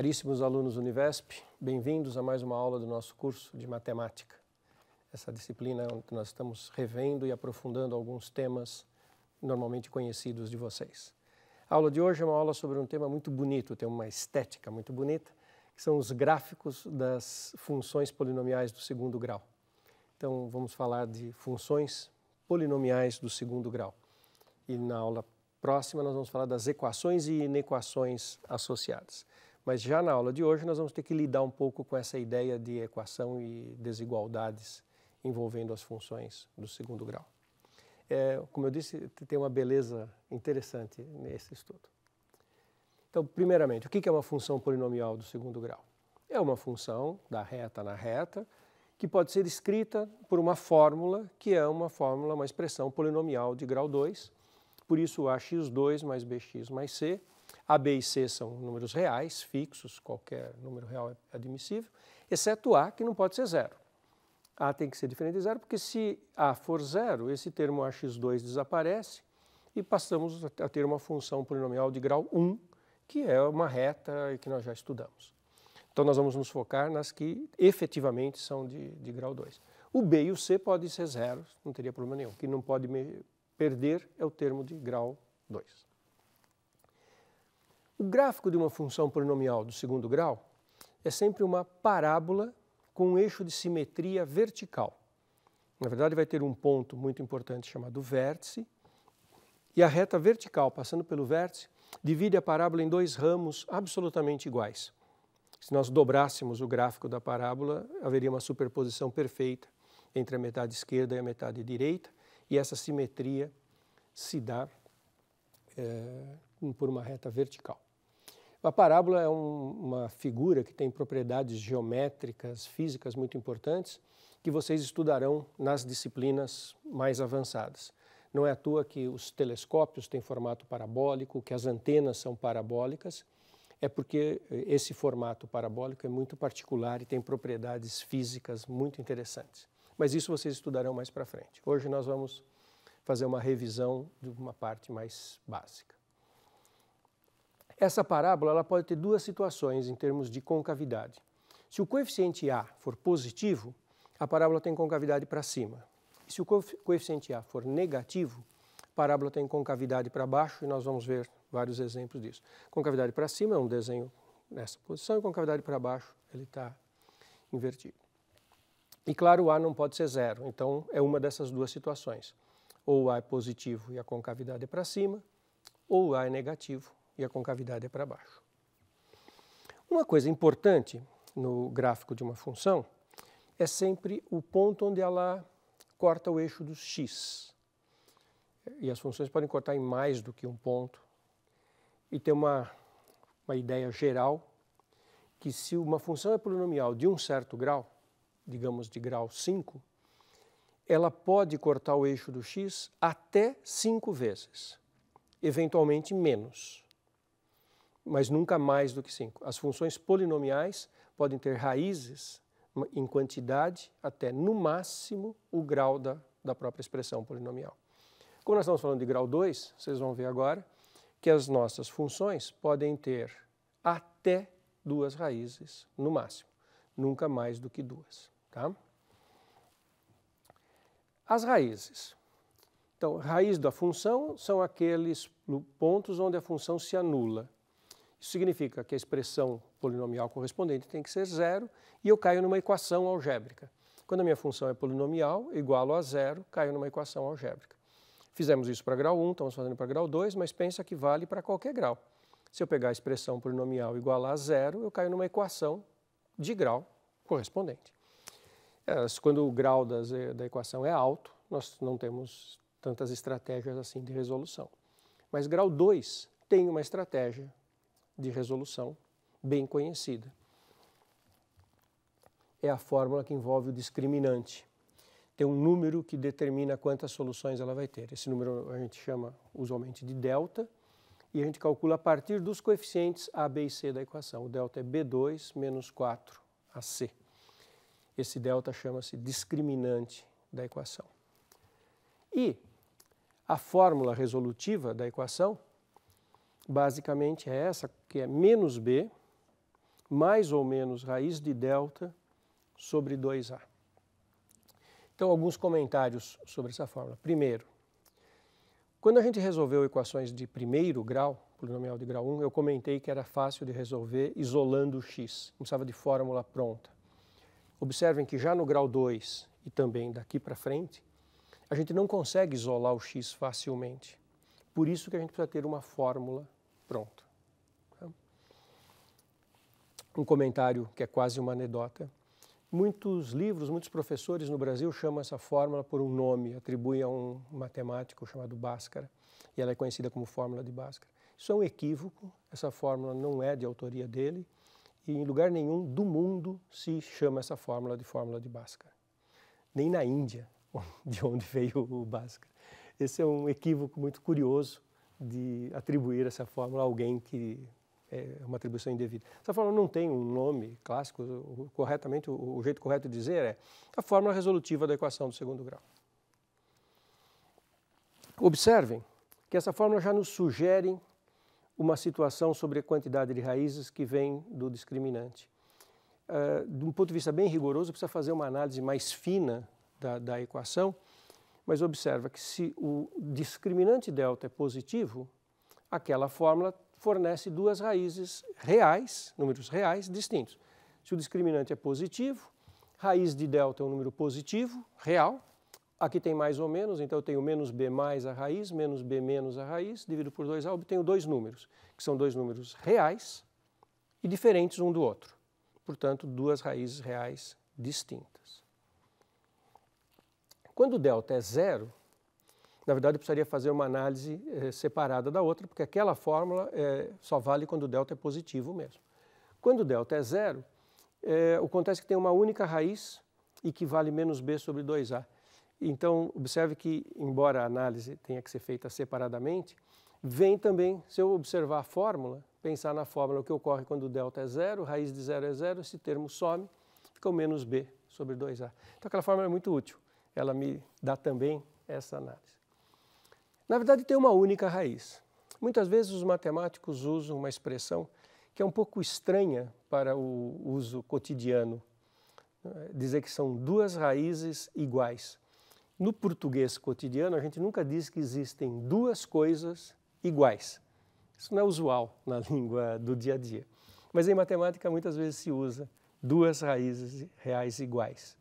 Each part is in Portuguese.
Caríssimos alunos Univesp, bem-vindos a mais uma aula do nosso curso de matemática. Essa disciplina onde nós estamos revendo e aprofundando alguns temas normalmente conhecidos de vocês. A aula de hoje é uma aula sobre um tema muito bonito, tem uma estética muito bonita, que são os gráficos das funções polinomiais do segundo grau. Então, vamos falar de funções polinomiais do segundo grau. E na aula próxima nós vamos falar das equações e inequações associadas. Mas já na aula de hoje nós vamos ter que lidar um pouco com essa ideia de equação e desigualdades envolvendo as funções do segundo grau. É, como eu disse, tem uma beleza interessante nesse estudo. Então, primeiramente, o que é uma função polinomial do segundo grau? É uma função da reta na reta que pode ser escrita por uma fórmula que é uma fórmula, uma expressão polinomial de grau 2. Por isso, ax2 mais bx mais c a, B e C são números reais, fixos, qualquer número real é admissível, exceto A, que não pode ser zero. A tem que ser diferente de zero, porque se A for zero, esse termo AX2 desaparece e passamos a ter uma função polinomial de grau 1, que é uma reta que nós já estudamos. Então nós vamos nos focar nas que efetivamente são de, de grau 2. O B e o C podem ser zeros, não teria problema nenhum. O que não pode perder é o termo de grau 2. O gráfico de uma função polinomial do segundo grau é sempre uma parábola com um eixo de simetria vertical. Na verdade, vai ter um ponto muito importante chamado vértice, e a reta vertical passando pelo vértice divide a parábola em dois ramos absolutamente iguais. Se nós dobrássemos o gráfico da parábola, haveria uma superposição perfeita entre a metade esquerda e a metade direita, e essa simetria se dá é, por uma reta vertical. A parábola é um, uma figura que tem propriedades geométricas, físicas muito importantes, que vocês estudarão nas disciplinas mais avançadas. Não é à toa que os telescópios têm formato parabólico, que as antenas são parabólicas, é porque eh, esse formato parabólico é muito particular e tem propriedades físicas muito interessantes. Mas isso vocês estudarão mais para frente. Hoje nós vamos fazer uma revisão de uma parte mais básica. Essa parábola ela pode ter duas situações em termos de concavidade. Se o coeficiente A for positivo, a parábola tem concavidade para cima. Se o coeficiente A for negativo, a parábola tem concavidade para baixo e nós vamos ver vários exemplos disso. Concavidade para cima é um desenho nessa posição e concavidade para baixo ele está invertido. E claro, o A não pode ser zero, então é uma dessas duas situações. Ou o A é positivo e a concavidade é para cima, ou o A é negativo e a concavidade é para baixo. Uma coisa importante no gráfico de uma função é sempre o ponto onde ela corta o eixo dos x. E as funções podem cortar em mais do que um ponto. E tem uma, uma ideia geral que se uma função é polinomial de um certo grau, digamos de grau 5, ela pode cortar o eixo do x até 5 vezes, eventualmente menos mas nunca mais do que 5. As funções polinomiais podem ter raízes em quantidade até, no máximo, o grau da, da própria expressão polinomial. Como nós estamos falando de grau 2, vocês vão ver agora que as nossas funções podem ter até duas raízes, no máximo, nunca mais do que duas. Tá? As raízes. Então, raiz da função são aqueles pontos onde a função se anula. Isso significa que a expressão polinomial correspondente tem que ser zero e eu caio numa equação algébrica. Quando a minha função é polinomial, igual a zero, caio numa equação algébrica. Fizemos isso para grau 1, estamos fazendo para grau 2, mas pensa que vale para qualquer grau. Se eu pegar a expressão polinomial igual a zero, eu caio numa equação de grau correspondente. É, quando o grau das, eh, da equação é alto, nós não temos tantas estratégias assim de resolução. Mas grau 2 tem uma estratégia de resolução bem conhecida. É a fórmula que envolve o discriminante. Tem um número que determina quantas soluções ela vai ter. Esse número a gente chama usualmente de delta e a gente calcula a partir dos coeficientes A, B e C da equação. O delta é B2 menos 4 AC. Esse delta chama-se discriminante da equação. E a fórmula resolutiva da equação basicamente é essa, que é menos b, mais ou menos raiz de delta sobre 2a. Então, alguns comentários sobre essa fórmula. Primeiro, quando a gente resolveu equações de primeiro grau, polinomial de grau 1, eu comentei que era fácil de resolver isolando o x, não precisava de fórmula pronta. Observem que já no grau 2 e também daqui para frente, a gente não consegue isolar o x facilmente. Por isso que a gente precisa ter uma fórmula Pronto. Um comentário que é quase uma anedota. Muitos livros, muitos professores no Brasil chamam essa fórmula por um nome, atribuem a um matemático chamado Bhaskara, e ela é conhecida como fórmula de Bhaskara. Isso é um equívoco, essa fórmula não é de autoria dele, e em lugar nenhum do mundo se chama essa fórmula de fórmula de Bhaskara. Nem na Índia, de onde veio o Bhaskara. Esse é um equívoco muito curioso de atribuir essa fórmula a alguém que é uma atribuição indevida. Essa fórmula não tem um nome clássico, o, corretamente, o, o jeito correto de dizer é a fórmula resolutiva da equação do segundo grau. Observem que essa fórmula já nos sugere uma situação sobre a quantidade de raízes que vem do discriminante. Uh, de um ponto de vista bem rigoroso, precisa fazer uma análise mais fina da, da equação, mas observa que se o discriminante delta é positivo, aquela fórmula fornece duas raízes reais, números reais distintos. Se o discriminante é positivo, raiz de delta é um número positivo, real. Aqui tem mais ou menos, então eu tenho menos b mais a raiz, menos b menos a raiz, divido por 2a, obtenho dois números, que são dois números reais e diferentes um do outro. Portanto, duas raízes reais distintas. Quando o delta é zero, na verdade eu precisaria fazer uma análise eh, separada da outra, porque aquela fórmula eh, só vale quando o delta é positivo mesmo. Quando o delta é zero, eh, acontece que tem uma única raiz e que vale menos b sobre 2a. Então, observe que, embora a análise tenha que ser feita separadamente, vem também, se eu observar a fórmula, pensar na fórmula o que ocorre quando o delta é zero, raiz de zero é zero, esse termo some, fica o menos b sobre 2a. Então, aquela fórmula é muito útil ela me dá também essa análise. Na verdade, tem uma única raiz. Muitas vezes os matemáticos usam uma expressão que é um pouco estranha para o uso cotidiano, né? dizer que são duas raízes iguais. No português cotidiano, a gente nunca diz que existem duas coisas iguais. Isso não é usual na língua do dia a dia. Mas em matemática, muitas vezes se usa duas raízes reais iguais.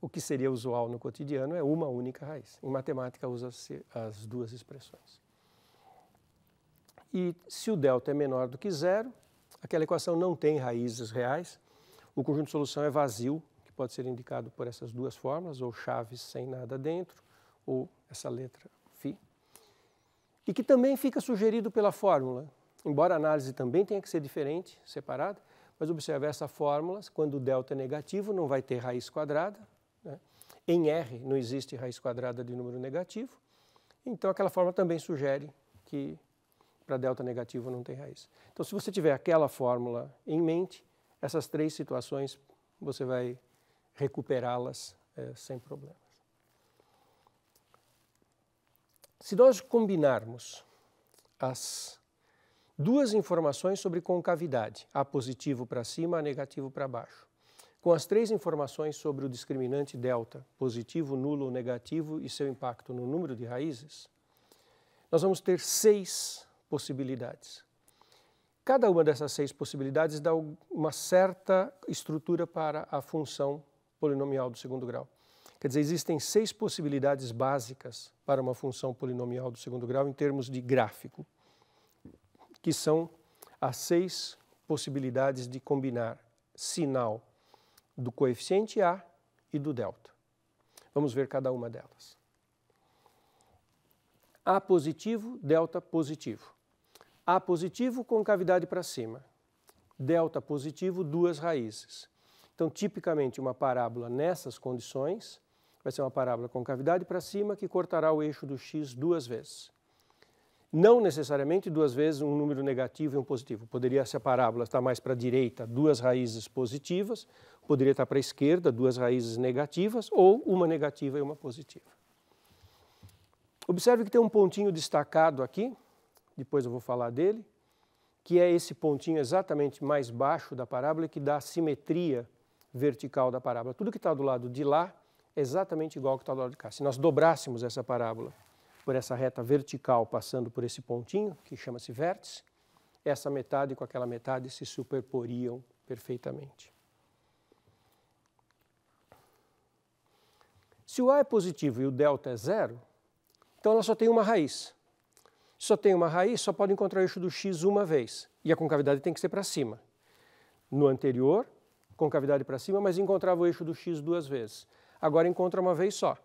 O que seria usual no cotidiano é uma única raiz. Em matemática, usa-se as duas expressões. E se o delta é menor do que zero, aquela equação não tem raízes reais, o conjunto de solução é vazio, que pode ser indicado por essas duas fórmulas, ou chaves sem nada dentro, ou essa letra φ, e que também fica sugerido pela fórmula. Embora a análise também tenha que ser diferente, separada, mas observe essa fórmula, quando o delta é negativo, não vai ter raiz quadrada, né? Em R não existe raiz quadrada de número negativo, então aquela forma também sugere que para delta negativo não tem raiz. Então, se você tiver aquela fórmula em mente, essas três situações você vai recuperá-las é, sem problemas. Se nós combinarmos as duas informações sobre concavidade, A positivo para cima, A negativo para baixo, com as três informações sobre o discriminante delta, positivo, nulo ou negativo, e seu impacto no número de raízes, nós vamos ter seis possibilidades. Cada uma dessas seis possibilidades dá uma certa estrutura para a função polinomial do segundo grau. Quer dizer, existem seis possibilidades básicas para uma função polinomial do segundo grau em termos de gráfico, que são as seis possibilidades de combinar sinal do coeficiente A e do delta. Vamos ver cada uma delas. A positivo, delta positivo. A positivo, concavidade para cima. Delta positivo, duas raízes. Então, tipicamente, uma parábola nessas condições vai ser uma parábola concavidade para cima que cortará o eixo do x duas vezes. Não necessariamente duas vezes um número negativo e um positivo. Poderia, se a parábola está mais para a direita, duas raízes positivas, Poderia estar para a esquerda, duas raízes negativas, ou uma negativa e uma positiva. Observe que tem um pontinho destacado aqui, depois eu vou falar dele, que é esse pontinho exatamente mais baixo da parábola que dá a simetria vertical da parábola. Tudo que está do lado de lá é exatamente igual ao que está do lado de cá. Se nós dobrássemos essa parábola por essa reta vertical passando por esse pontinho, que chama-se vértice, essa metade com aquela metade se superporiam perfeitamente. Se o A é positivo e o delta é zero, então ela só tem uma raiz. Só tem uma raiz, só pode encontrar o eixo do x uma vez. E a concavidade tem que ser para cima. No anterior, concavidade para cima, mas encontrava o eixo do x duas vezes. Agora encontra uma vez só.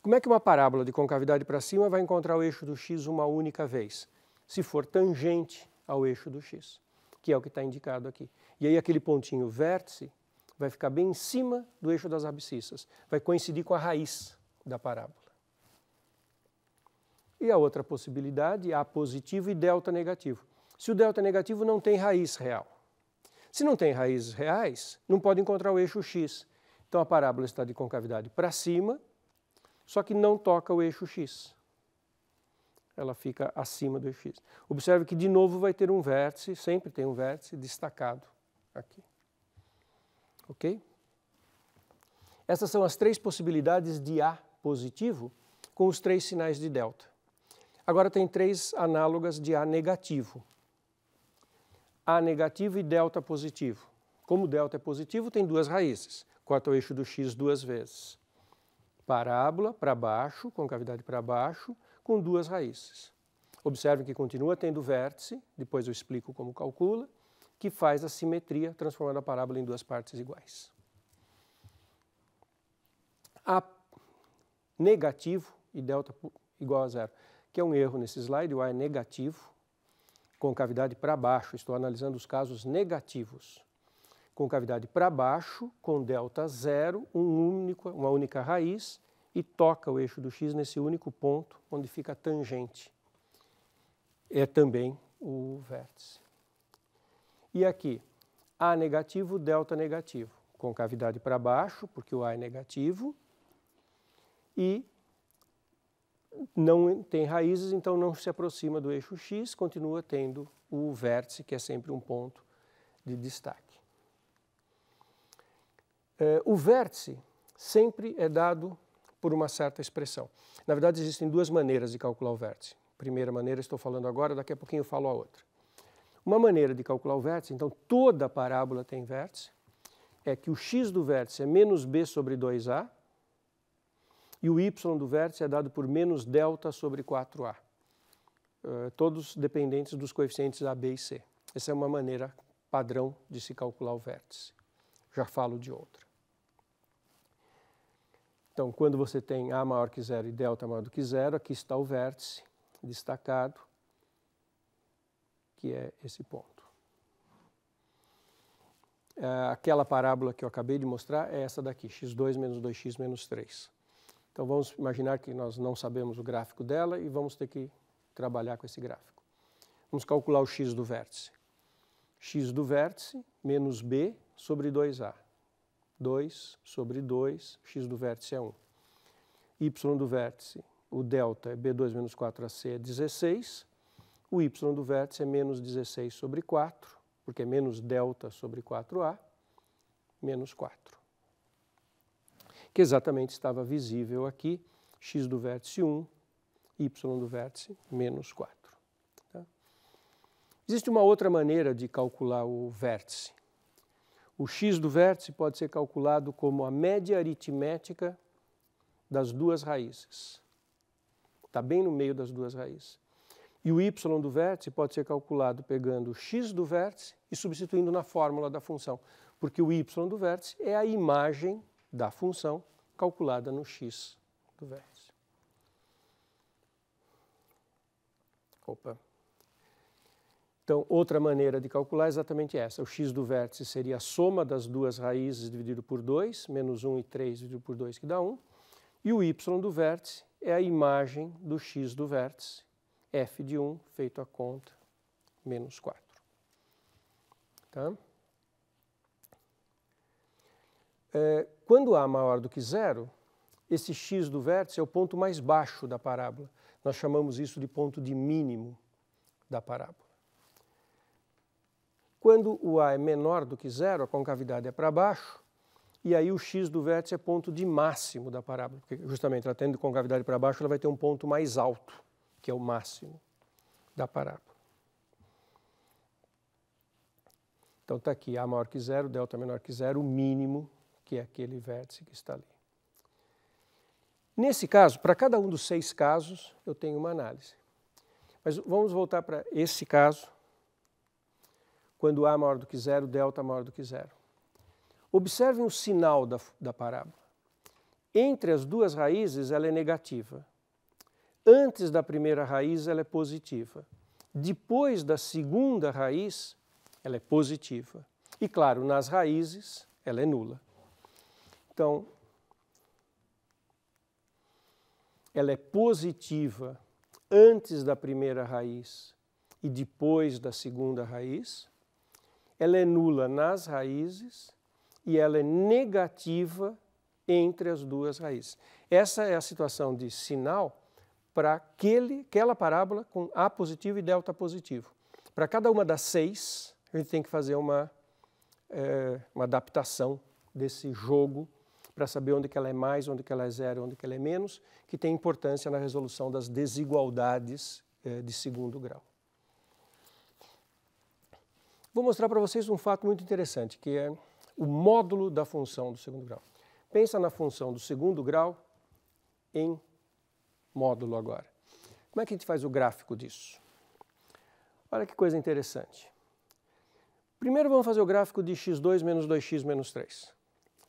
Como é que uma parábola de concavidade para cima vai encontrar o eixo do x uma única vez? Se for tangente ao eixo do x, que é o que está indicado aqui. E aí aquele pontinho vértice vai ficar bem em cima do eixo das abscissas, vai coincidir com a raiz da parábola. E a outra possibilidade, é A positivo e delta negativo. Se o delta negativo não tem raiz real. Se não tem raízes reais, não pode encontrar o eixo x. Então a parábola está de concavidade para cima, só que não toca o eixo x. Ela fica acima do eixo x. Observe que de novo vai ter um vértice, sempre tem um vértice destacado aqui. Ok? Essas são as três possibilidades de A positivo com os três sinais de delta. Agora tem três análogas de A negativo. A negativo e delta positivo. Como delta é positivo, tem duas raízes. Corta o eixo do x duas vezes. Parábola para baixo, concavidade para baixo, com duas raízes. Observe que continua tendo vértice, depois eu explico como calcula que faz a simetria, transformando a parábola em duas partes iguais. A negativo e delta igual a zero, que é um erro nesse slide, o A é negativo, concavidade para baixo, estou analisando os casos negativos. Concavidade para baixo, com delta zero, um único, uma única raiz, e toca o eixo do x nesse único ponto onde fica a tangente. É também o vértice. E aqui, A negativo, delta negativo, concavidade para baixo, porque o A é negativo, e não tem raízes, então não se aproxima do eixo X, continua tendo o vértice, que é sempre um ponto de destaque. É, o vértice sempre é dado por uma certa expressão. Na verdade, existem duas maneiras de calcular o vértice. Primeira maneira, estou falando agora, daqui a pouquinho eu falo a outra. Uma maneira de calcular o vértice, então toda parábola tem vértice, é que o x do vértice é menos b sobre 2a e o y do vértice é dado por menos delta sobre 4a, uh, eh, todos dependentes dos coeficientes a, b e c. Essa é uma maneira padrão de se calcular o vértice. Já falo de outra. Então, quando você tem a maior que zero e delta maior do que zero, aqui está o vértice destacado que é esse ponto. É, aquela parábola que eu acabei de mostrar é essa daqui, x2 menos 2x menos 3. Então vamos imaginar que nós não sabemos o gráfico dela e vamos ter que trabalhar com esse gráfico. Vamos calcular o x do vértice. x do vértice menos b sobre 2a. 2 sobre 2, x do vértice é 1. y do vértice, o delta é b2 menos 4ac é 16 o y do vértice é menos 16 sobre 4, porque é menos delta sobre 4a, menos 4. Que exatamente estava visível aqui, x do vértice 1, y do vértice menos 4. Tá? Existe uma outra maneira de calcular o vértice. O x do vértice pode ser calculado como a média aritmética das duas raízes. Está bem no meio das duas raízes. E o y do vértice pode ser calculado pegando o x do vértice e substituindo na fórmula da função, porque o y do vértice é a imagem da função calculada no x do vértice. Opa. Então, outra maneira de calcular é exatamente essa. O x do vértice seria a soma das duas raízes dividido por 2, menos 1 e 3 dividido por 2, que dá 1. E o y do vértice é a imagem do x do vértice, f de 1, feito a conta, menos 4. Tá? É, quando a maior do que zero, esse x do vértice é o ponto mais baixo da parábola. Nós chamamos isso de ponto de mínimo da parábola. Quando o a é menor do que zero, a concavidade é para baixo, e aí o x do vértice é ponto de máximo da parábola, porque justamente ela tendo concavidade para baixo, ela vai ter um ponto mais alto que é o máximo da parábola. Então está aqui A maior que zero, delta menor que zero, o mínimo, que é aquele vértice que está ali. Nesse caso, para cada um dos seis casos, eu tenho uma análise. Mas vamos voltar para esse caso, quando A maior do que zero, delta maior do que zero. Observem o sinal da, da parábola. Entre as duas raízes, ela é negativa antes da primeira raiz ela é positiva. Depois da segunda raiz, ela é positiva. E claro, nas raízes, ela é nula. Então, ela é positiva antes da primeira raiz e depois da segunda raiz. Ela é nula nas raízes e ela é negativa entre as duas raízes. Essa é a situação de sinal para aquele, aquela parábola com A positivo e delta positivo. Para cada uma das seis, a gente tem que fazer uma, é, uma adaptação desse jogo para saber onde que ela é mais, onde que ela é zero, onde que ela é menos, que tem importância na resolução das desigualdades é, de segundo grau. Vou mostrar para vocês um fato muito interessante, que é o módulo da função do segundo grau. Pensa na função do segundo grau em módulo agora. Como é que a gente faz o gráfico disso? Olha que coisa interessante. Primeiro vamos fazer o gráfico de x2 menos 2x menos 3.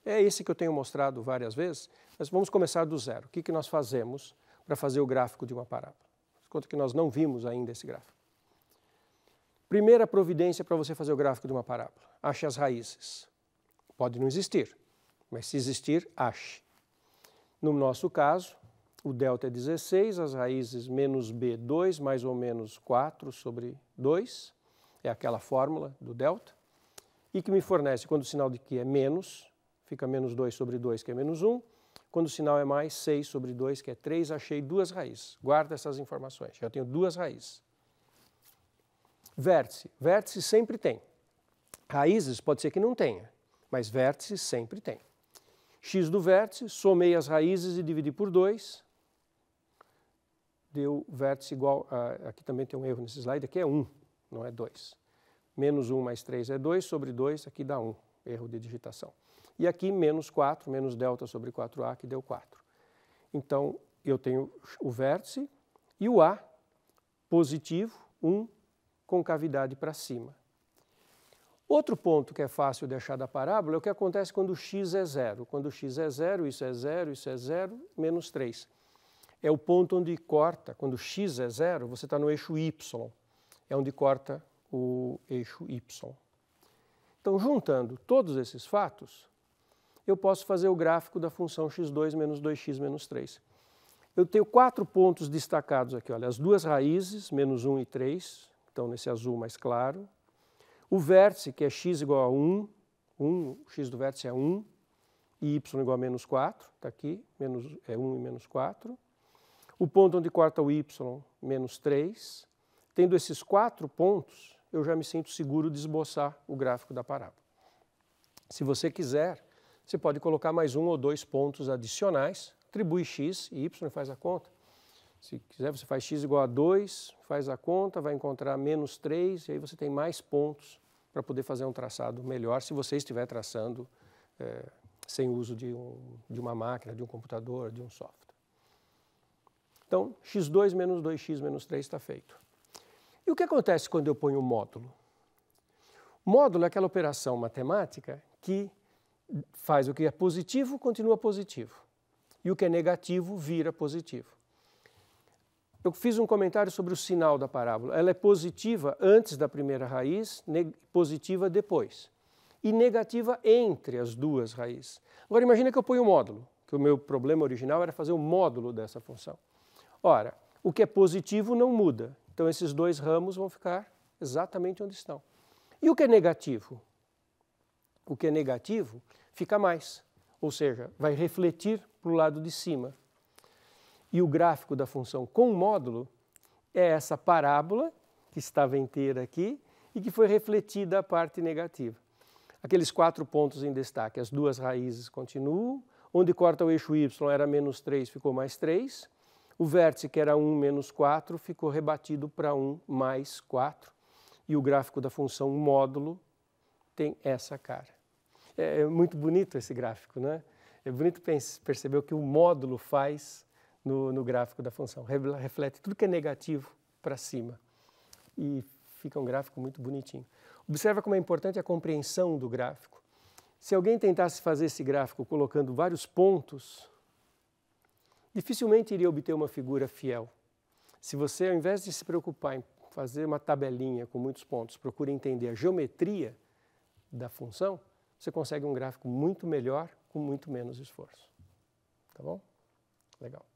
É esse que eu tenho mostrado várias vezes, mas vamos começar do zero. O que, que nós fazemos para fazer o gráfico de uma parábola? Conta que nós não vimos ainda esse gráfico. Primeira providência para você fazer o gráfico de uma parábola. Ache as raízes. Pode não existir, mas se existir, ache. No nosso caso, o delta é 16, as raízes menos b2, mais ou menos 4 sobre 2, é aquela fórmula do delta, e que me fornece, quando o sinal de que é menos, fica menos 2 sobre 2, que é menos 1, quando o sinal é mais 6 sobre 2, que é 3, achei duas raízes. Guarda essas informações, já tenho duas raízes. Vértice, vértice sempre tem. Raízes pode ser que não tenha, mas vértice sempre tem. x do vértice, somei as raízes e dividi por 2, deu vértice igual a, aqui também tem um erro nesse slide, aqui é 1, não é 2. Menos 1 mais 3 é 2, sobre 2 aqui dá 1, erro de digitação. E aqui menos 4, menos delta sobre 4A, que deu 4. Então, eu tenho o vértice e o A positivo, 1, concavidade para cima. Outro ponto que é fácil deixar da parábola é o que acontece quando x é zero. Quando x é zero, isso é zero, isso é zero, menos 3 é o ponto onde corta, quando x é zero, você está no eixo y. É onde corta o eixo y. Então, juntando todos esses fatos, eu posso fazer o gráfico da função x2 menos 2x menos 3. Eu tenho quatro pontos destacados aqui, olha, as duas raízes, menos 1 e 3, então nesse azul mais claro. O vértice, que é x igual a 1, 1 x do vértice é 1, e y igual a menos 4, está aqui, menos, é 1 e menos 4 o ponto onde corta o y, menos 3. Tendo esses quatro pontos, eu já me sinto seguro de esboçar o gráfico da parábola. Se você quiser, você pode colocar mais um ou dois pontos adicionais, atribui x e y e faz a conta. Se quiser, você faz x igual a 2, faz a conta, vai encontrar menos 3, e aí você tem mais pontos para poder fazer um traçado melhor, se você estiver traçando é, sem uso de, um, de uma máquina, de um computador, de um software. Então, x2 menos 2x menos 3 está feito. E o que acontece quando eu ponho o módulo? Módulo é aquela operação matemática que faz o que é positivo, continua positivo. E o que é negativo vira positivo. Eu fiz um comentário sobre o sinal da parábola. Ela é positiva antes da primeira raiz, positiva depois. E negativa entre as duas raízes. Agora imagine que eu ponho o módulo, que o meu problema original era fazer o módulo dessa função. Ora, o que é positivo não muda. Então esses dois ramos vão ficar exatamente onde estão. E o que é negativo? O que é negativo fica mais, ou seja, vai refletir para o lado de cima. E o gráfico da função com módulo é essa parábola que estava inteira aqui e que foi refletida a parte negativa. Aqueles quatro pontos em destaque, as duas raízes continuam, onde corta o eixo y era menos 3, ficou mais 3, o vértice, que era 1 menos 4, ficou rebatido para 1 mais 4. E o gráfico da função módulo tem essa cara. É, é muito bonito esse gráfico, né? É bonito perceber o que o módulo faz no, no gráfico da função. Reflete tudo que é negativo para cima. E fica um gráfico muito bonitinho. Observa como é importante a compreensão do gráfico. Se alguém tentasse fazer esse gráfico colocando vários pontos dificilmente iria obter uma figura fiel. Se você, ao invés de se preocupar em fazer uma tabelinha com muitos pontos, procura entender a geometria da função, você consegue um gráfico muito melhor com muito menos esforço. Tá bom? Legal.